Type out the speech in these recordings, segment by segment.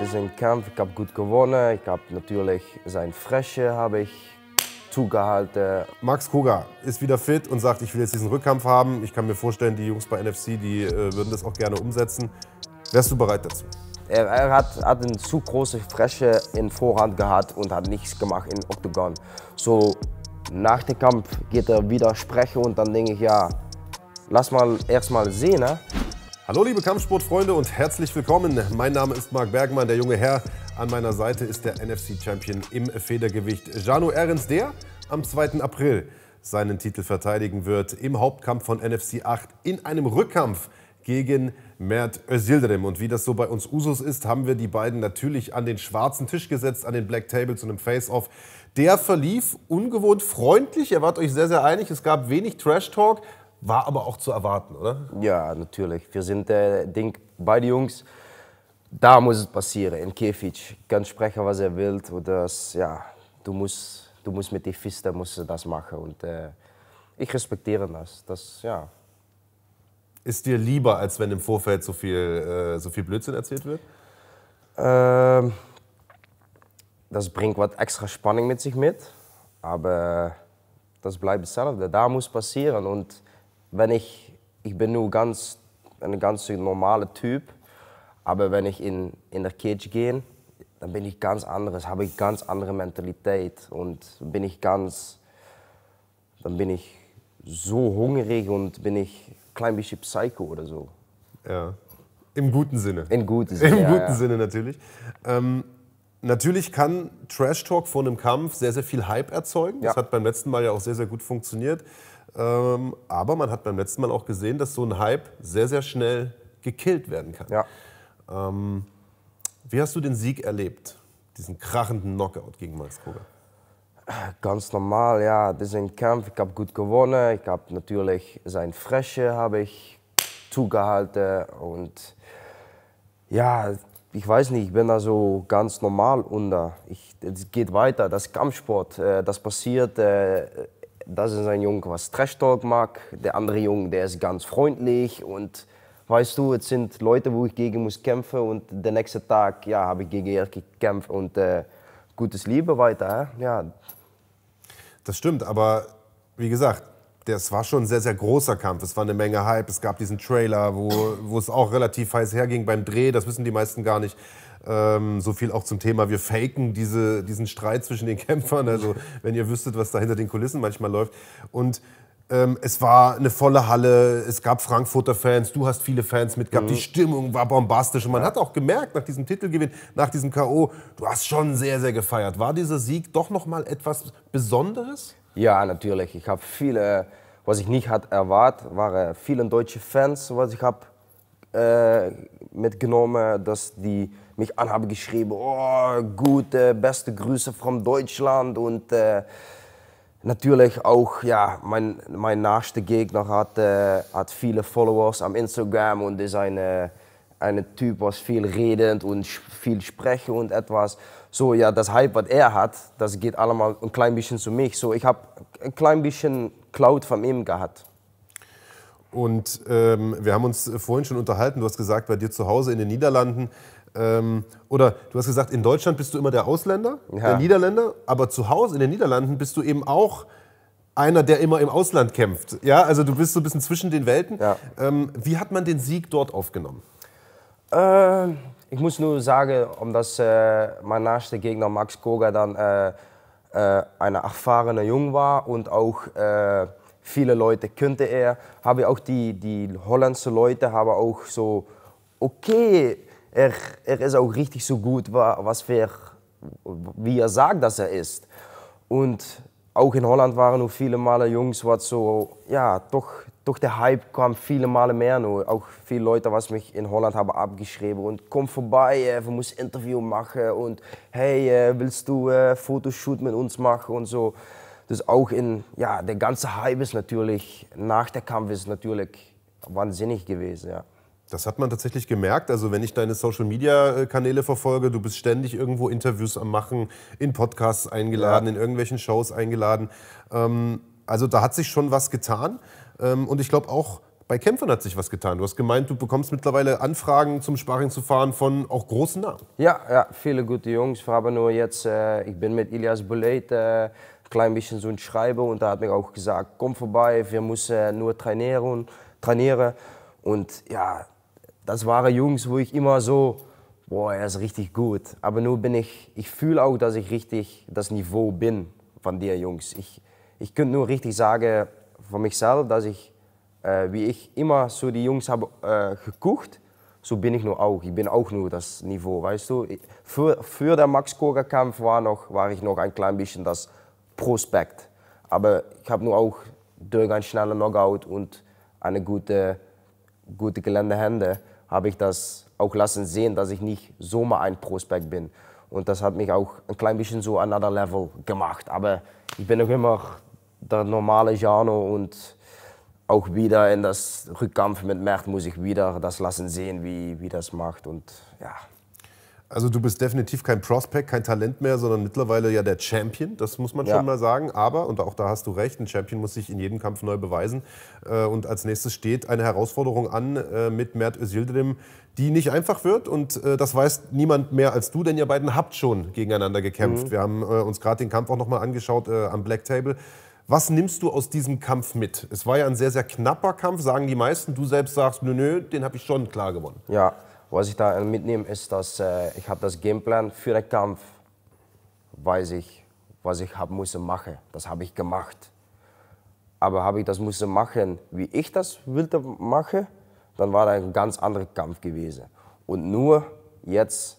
Das ist ein Kampf, ich habe gut gewonnen. Ich habe natürlich sein Fresche habe ich zugehalten. Max Koga ist wieder fit und sagt, ich will jetzt diesen Rückkampf haben. Ich kann mir vorstellen, die Jungs bei NFC, die äh, würden das auch gerne umsetzen. Wärst du bereit dazu? Er, er, hat, hat eine zu große Fresche in Vorhand gehabt und hat nichts gemacht in Octagon. So nach dem Kampf geht er wieder sprechen und dann denke ich, ja, lass mal erst mal sehen. Ne? Hallo liebe Kampfsportfreunde und herzlich willkommen. Mein Name ist Marc Bergmann, der junge Herr. An meiner Seite ist der NFC-Champion im Federgewicht Jano Ehrens, der am 2. April seinen Titel verteidigen wird im Hauptkampf von NFC 8 in einem Rückkampf gegen Mert Özildirim. Und wie das so bei uns Usus ist, haben wir die beiden natürlich an den schwarzen Tisch gesetzt, an den Black Table zu einem Face-Off. Der verlief ungewohnt freundlich. Ihr wart euch sehr, sehr einig. Es gab wenig Trash-Talk. War aber auch zu erwarten, oder? Ja, natürlich. Wir sind, äh, Ding, beide Jungs, da muss es passieren, in Kefic. Kann sprechen, was er will. Oder ja, du, musst, du musst mit den Fisten das machen. Und äh, ich respektiere das. das ja. Ist dir lieber, als wenn im Vorfeld so viel, äh, so viel Blödsinn erzählt wird? Ähm, das bringt was extra Spannung mit sich mit. Aber äh, das bleibt dasselbe. Da muss passieren. Und wenn ich, ich bin nur ganz, ein ganz normaler Typ, aber wenn ich in, in der Cage gehe, dann bin ich ganz anderes, habe ich ganz andere Mentalität und bin ich ganz, dann bin ich so hungrig und bin ich ein klein bisschen Psycho oder so. Ja, im guten Sinne. In guten Sinne. Im ja, guten ja. Sinne natürlich. Ähm, natürlich kann Trash Talk vor einem Kampf sehr, sehr viel Hype erzeugen. Ja. Das hat beim letzten Mal ja auch sehr, sehr gut funktioniert. Ähm, aber man hat beim letzten Mal auch gesehen, dass so ein Hype sehr, sehr schnell gekillt werden kann. Ja. Ähm, wie hast du den Sieg erlebt? Diesen krachenden Knockout gegen Max Kruger? Ganz normal, ja. Das ist ein Kampf. Ich habe gut gewonnen. Ich habe natürlich sein Fresche habe ich zugehalten und ja, ich weiß nicht, ich bin da so ganz normal unter. es geht weiter, das Kampfsport, äh, das passiert äh, das ist ein Junge, was Trash-Talk mag, der andere Junge, der ist ganz freundlich und weißt du, es sind Leute, wo ich gegen muss kämpfen und der nächste Tag, ja, habe ich gegen Jerky gekämpft und äh, gutes Liebe weiter, ja. Das stimmt, aber wie gesagt, das war schon ein sehr, sehr großer Kampf. Es war eine Menge Hype. Es gab diesen Trailer, wo, wo es auch relativ heiß herging beim Dreh. Das wissen die meisten gar nicht. Ähm, so viel auch zum Thema, wir faken diese, diesen Streit zwischen den Kämpfern. Also, wenn ihr wüsstet, was da hinter den Kulissen manchmal läuft. Und ähm, es war eine volle Halle, es gab Frankfurter Fans, du hast viele Fans mitgehabt, mhm. die Stimmung war bombastisch und man hat auch gemerkt nach diesem Titelgewinn, nach diesem K.O., du hast schon sehr, sehr gefeiert. War dieser Sieg doch nochmal etwas Besonderes? Ja, natürlich. Ich habe viele, was ich nicht hat erwartet, waren viele deutsche Fans, was ich habe äh, mitgenommen, dass die mich anhaben geschrieben, oh, gute, beste Grüße von Deutschland und äh, natürlich auch, ja, mein, mein nächster Gegner hat, äh, hat viele Followers am Instagram und ist eine ein Typ, was viel redend und viel spreche und etwas. So, ja, das Hype, was er hat, das geht allemal ein klein bisschen zu mich. So, ich habe ein klein bisschen Cloud von ihm gehabt. Und ähm, wir haben uns äh, vorhin schon unterhalten, du hast gesagt, bei dir zu Hause in den Niederlanden, ähm, oder du hast gesagt, in Deutschland bist du immer der Ausländer, ja. der Niederländer, aber zu Hause in den Niederlanden bist du eben auch einer, der immer im Ausland kämpft. Ja, also du bist so ein bisschen zwischen den Welten. Ja. Ähm, wie hat man den Sieg dort aufgenommen? Äh, ich muss nur sagen, um dass äh, mein nächster Gegner Max Koga dann äh, äh, ein erfahrener Jung war und auch äh, viele Leute kannte er, habe auch die, die holländischen Leute haben auch so, okay, er, er ist auch richtig so gut, was wir, wie er sagt, dass er ist. Und auch in Holland waren nur viele Male Jungs, was so, ja, doch durch den Hype kam viele Male mehr nur. Auch viele Leute, was mich in Holland haben abgeschrieben und komm vorbei, äh, wir müssen Interview machen und hey, äh, willst du äh, Fotoshoot mit uns machen und so. Das auch in, ja, der ganze Hype ist natürlich, nach der Kampf ist natürlich wahnsinnig gewesen, ja. Das hat man tatsächlich gemerkt. Also wenn ich deine Social-Media-Kanäle äh, verfolge, du bist ständig irgendwo Interviews am Machen, in Podcasts eingeladen, ja. in irgendwelchen Shows eingeladen. Ähm, also da hat sich schon was getan. Ähm, und ich glaube auch, bei Kämpfern hat sich was getan. Du hast gemeint, du bekommst mittlerweile Anfragen zum Sparring zu fahren von auch großen Namen. Ja, ja viele gute Jungs. Wir haben nur jetzt, äh, ich bin mit Ilias Bolet äh, ein klein bisschen so ein Schreiber und da hat mir auch gesagt, komm vorbei, wir müssen äh, nur trainieren, trainieren. Und ja, das waren Jungs, wo ich immer so, boah, er ist richtig gut. Aber nur bin ich, ich fühle auch, dass ich richtig das Niveau bin von dir Jungs. Ich, ich könnte nur richtig sagen von mich selbst, dass ich, äh, wie ich immer so die Jungs habe äh, geguckt, so bin ich nur auch. Ich bin auch nur das Niveau, weißt du. Für, für den Max Koger Kampf war, noch, war ich noch ein klein bisschen das Prospekt. Aber ich habe nur auch durch einen schnellen Knockout und eine gute, gute Geländehände habe ich das auch lassen sehen, dass ich nicht so mal ein Prospekt bin. Und das hat mich auch ein klein bisschen so another level gemacht. Aber ich bin noch immer der normale Jano und auch wieder in das Rückkampf mit Mert muss ich wieder das lassen sehen, wie, wie das macht und ja. Also du bist definitiv kein Prospect, kein Talent mehr, sondern mittlerweile ja der Champion, das muss man ja. schon mal sagen. Aber, und auch da hast du recht, ein Champion muss sich in jedem Kampf neu beweisen. Äh, und als nächstes steht eine Herausforderung an äh, mit Mert Özildrim, die nicht einfach wird. Und äh, das weiß niemand mehr als du, denn ihr beiden habt schon gegeneinander gekämpft. Mhm. Wir haben uns gerade den Kampf auch nochmal angeschaut am Black Table. Was nimmst du aus diesem Kampf mit? Es war ja ein sehr, sehr knapper Kampf, sagen die meisten. Du selbst sagst, nö, nö, den habe ich schon klar gewonnen. Ja, was ich da äh, mitnehme, ist, dass äh, ich habe das Gameplan für den Kampf, weiß ich, was ich haben muss machen. Das habe ich gemacht. Aber habe ich das müssen machen, wie ich das wollte machen, dann war da ein ganz anderer Kampf gewesen. Und nur jetzt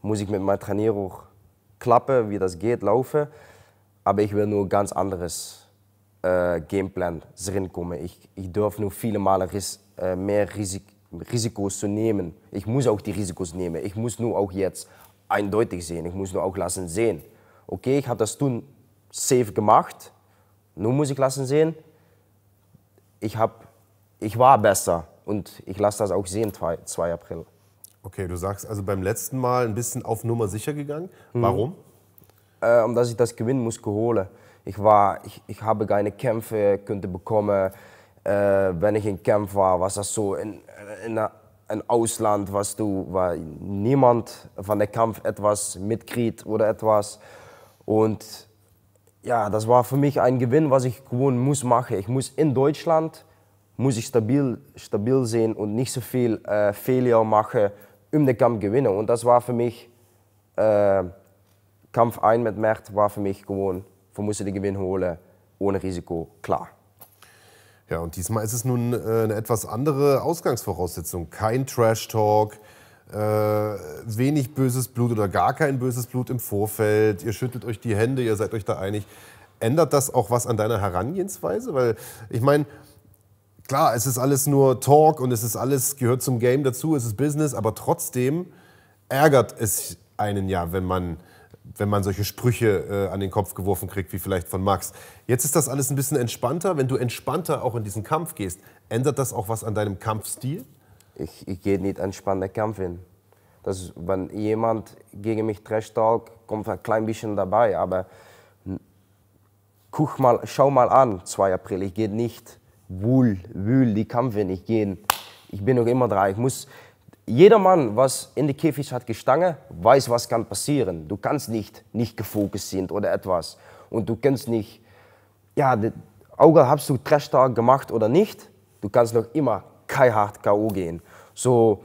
muss ich mit meinem Trainierung klappen, wie das geht, laufen aber ich will nur ganz anderes äh, Gameplan reinkommen. Ich, ich darf nur viele Male ris äh, mehr Risik Risikos zu nehmen. Ich muss auch die Risikos nehmen. Ich muss nur auch jetzt eindeutig sehen. Ich muss nur auch lassen sehen. Okay, ich habe das tun safe gemacht. Nun muss ich lassen sehen. Ich, hab, ich war besser und ich lasse das auch sehen, 2. April. Okay, du sagst also beim letzten Mal ein bisschen auf Nummer sicher gegangen. Mhm. Warum? äh, um dass ich das Gewinn muss geholen. Ich war, ich, ich habe keine Kämpfe könnte bekommen. Äh, wenn ich in Kampf war, was das so in, in, in Ausland, was du, weil niemand von der Kampf etwas mitkriegt oder etwas. Und ja, das war für mich ein Gewinn, was ich gewohnt muss machen. Ich muss in Deutschland muss ich stabil, stabil sein und nicht so viel äh, Fehler machen, um den Kampf zu gewinnen. Und das war für mich äh, Kampf 1 mit Mert war für mich gewoon, Man müssen den Gewinn holen, ohne Risiko, klar. Ja, und diesmal ist es nun äh, eine etwas andere Ausgangsvoraussetzung. Kein Trash-Talk, äh, wenig böses Blut oder gar kein böses Blut im Vorfeld. Ihr schüttelt euch die Hände, ihr seid euch da einig. Ändert das auch was an deiner Herangehensweise? Weil ich meine, klar, es ist alles nur Talk und es ist alles, gehört zum Game dazu, es ist Business, aber trotzdem ärgert es einen ja, wenn man wenn man solche Sprüche äh, an den Kopf geworfen kriegt, wie vielleicht von Max. Jetzt ist das alles ein bisschen entspannter. Wenn du entspannter auch in diesen Kampf gehst, ändert das auch was an deinem Kampfstil? Ich, ich gehe nicht entspannter kämpfen. Das, wenn jemand gegen mich Trash talk, kommt ein klein bisschen dabei, aber guck mal, schau mal an, 2 April, ich gehe nicht wohl, wühl die Kampf, wenn ich Ich bin noch immer dran. Ich muss, jeder Mann, was in die Käfig hat Gestange, weiß, was kann passieren. Du kannst nicht nicht gefokust sind oder etwas. Und du kannst nicht, ja, Auge hast du Trash-Tag gemacht oder nicht, du kannst noch immer kein hart K.O. gehen. So,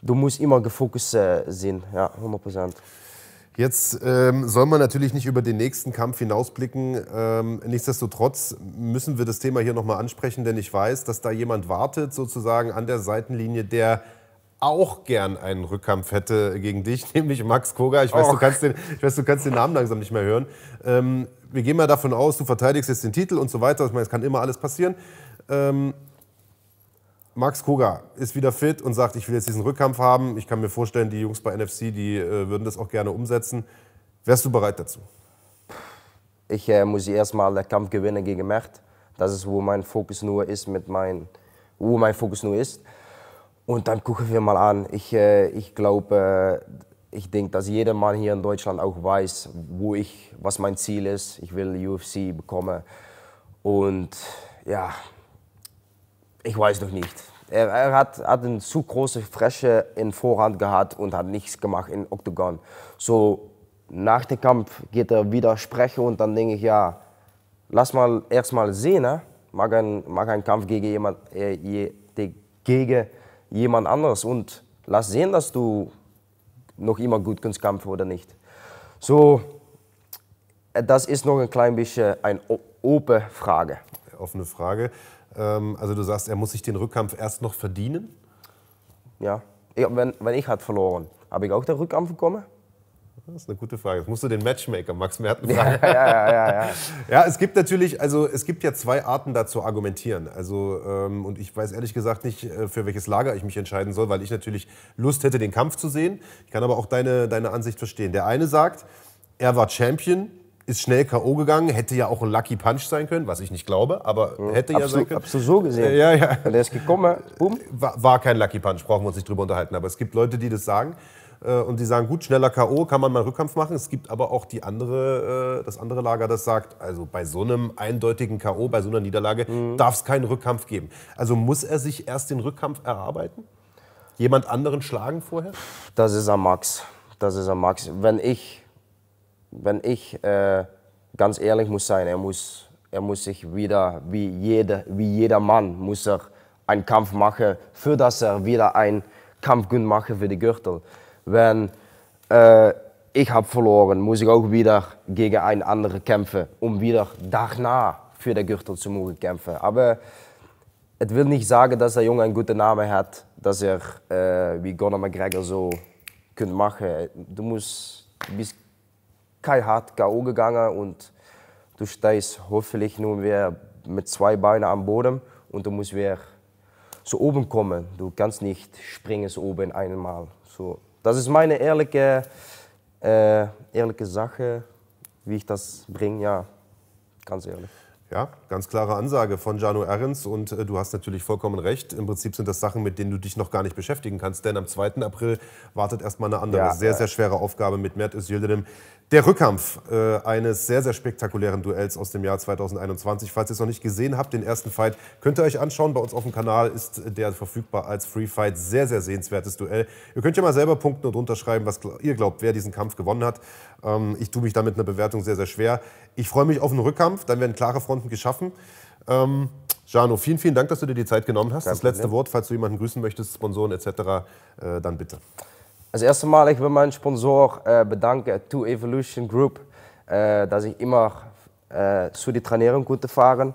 du musst immer gefokust äh, sein, ja, 100 Prozent. Jetzt ähm, soll man natürlich nicht über den nächsten Kampf hinausblicken. Ähm, nichtsdestotrotz müssen wir das Thema hier nochmal ansprechen, denn ich weiß, dass da jemand wartet, sozusagen an der Seitenlinie, der auch gern einen Rückkampf hätte gegen dich, nämlich Max Koga. Ich weiß, du oh. kannst, den, ich weiß, du kannst den Namen langsam nicht mehr hören. Ähm, wir gehen mal davon aus, du verteidigst jetzt den Titel und so weiter. Ich meine, es kann immer alles passieren. Ähm, Max Koga ist wieder fit und sagt, ich will jetzt diesen Rückkampf haben. Ich kann mir vorstellen, die Jungs bei NFC, die äh, würden das auch gerne umsetzen. Wärst du bereit dazu? Ich äh, muss erstmal den Kampf gewinnen gegen Mert. Das ist, wo mein Fokus nur ist mit mein, wo mein Fokus nur ist. Und dann gucken wir mal an. Ich, äh, ich glaube, äh, ich denke, dass jeder Mann hier in Deutschland auch weiß, wo ich, was mein Ziel ist. Ich will UFC bekommen. Und ja, ich weiß noch nicht. Er, er hat, hat eine zu große Fresche in Vorhand gehabt und hat nichts gemacht in Octagon. So nach dem Kampf geht er wieder sprechen und dann denke ich, ja, lass mal erst mal sehen. Ne? Mag, ein, mag ein Kampf gegen jemanden, äh, gegen jemand anderes und lass sehen, dass du noch immer gut kannst kämpfen oder nicht. So, äh, das ist noch ein klein bisschen eine open Frage. Offene Frage. Ähm, also du sagst, er muss sich den Rückkampf erst noch verdienen? Ja, wenn, wenn ich hat verloren, habe ich auch den Rückkampf bekommen? Das ist eine gute Frage. Das musst du den Matchmaker Max Merten fragen. Ja, ja, ja, ja, ja. es gibt natürlich, also es gibt ja zwei Arten, da zu argumentieren. Also, ähm, und ich weiß ehrlich gesagt nicht, äh, für welches Lager ich mich entscheiden soll, weil ich natürlich Lust hätte, den Kampf zu sehen. Ich kann aber auch deine, deine Ansicht verstehen. Der eine sagt, er war Champion, ist schnell K.O. gegangen, hätte ja auch ein Lucky Punch sein können, was ich nicht glaube, aber hätte absolut, ja sein können. Absolut so gesehen. Ja, ja. Der ist gekommen, boom. War, war kein Lucky Punch, brauchen wir uns nicht drüber unterhalten. Aber es gibt Leute, die das sagen. Äh, und die sagen, gut, schneller K.O., kann man mal Rückkampf machen. Es gibt aber auch die andere, äh, das andere Lager, das sagt, also bei so einem eindeutigen K.O., bei so einer Niederlage mhm. darf es keinen Rückkampf geben. Also muss er sich erst den Rückkampf erarbeiten? Jemand anderen schlagen vorher? Das ist am Max. Das ist am Max. Wenn ich, wenn ich äh, ganz ehrlich muss sein, er muss, er muss sich wieder, wie jeder, wie jeder Mann, muss er einen Kampf machen, für dass er wieder einen Kampf gut machen für die Gürtel wenn äh, ich habe verloren, muss ich auch wieder gegen einen anderen kämpfen, um wieder danach für den Gürtel zu müssen kämpfen. Aber es will nicht sagen, dass der Junge einen guten Namen hat, dass er äh, wie Conor McGregor so können machen. Du musst, du bist kein hart K.O. gegangen und du stehst hoffentlich nun wieder mit zwei Beinen am Boden und du musst wieder zu oben kommen. Du kannst nicht springen so oben einmal. So. Dat is mijn eerlijke, äh, eh, ehrliche Sache, wie ik dat bringe, ja, ganz ehrlich. Ja, ganz klare Ansage von Jano Ahrens und äh, du hast natürlich vollkommen recht. Im Prinzip sind das Sachen, mit denen du dich noch gar nicht beschäftigen kannst, denn am 2. April wartet erstmal eine andere, ja, sehr, ja. sehr schwere Aufgabe mit Mert Özildirim. Der Rückkampf äh, eines sehr, sehr spektakulären Duells aus dem Jahr 2021. Falls ihr es noch nicht gesehen habt, den ersten Fight könnt ihr euch anschauen. Bei uns auf dem Kanal ist äh, der verfügbar als Free Fight. Sehr, sehr sehenswertes Duell. Ihr könnt ja mal selber punkten und unterschreiben, was ihr glaubt, wer diesen Kampf gewonnen hat. Ähm, ich tue mich damit einer Bewertung sehr, sehr schwer. Ich freue mich auf einen Rückkampf, dann werden klare Fronten Stunden geschaffen. Ähm, Jano, vielen, vielen Dank, dass du dir die Zeit genommen hast. Kein das letzte Wort, falls du jemanden grüßen möchtest, Sponsoren etc., äh, dann bitte. Als erstes Mal, ich will meinen Sponsor äh, bedanken, To Evolution Group, äh, dass ich immer äh, zu die Trainierung gut fahren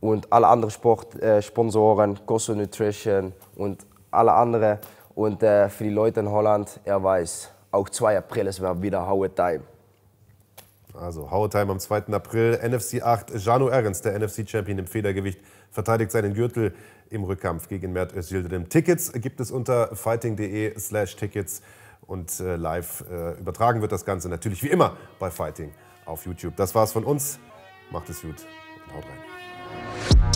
und alle anderen Sportsponsoren, äh, Coso Nutrition und alle anderen. Und äh, für die Leute in Holland, er weiß, auch 2 April ist wieder Howard Time. Also Hauertheim am 2. April, NFC 8, Janu Ergens, der NFC-Champion im Federgewicht, verteidigt seinen Gürtel im Rückkampf gegen Mert Özildirim. Tickets gibt es unter fighting.de slash tickets und äh, live äh, übertragen wird das Ganze natürlich wie immer bei Fighting auf YouTube. Das war's von uns. Macht es gut und haut rein.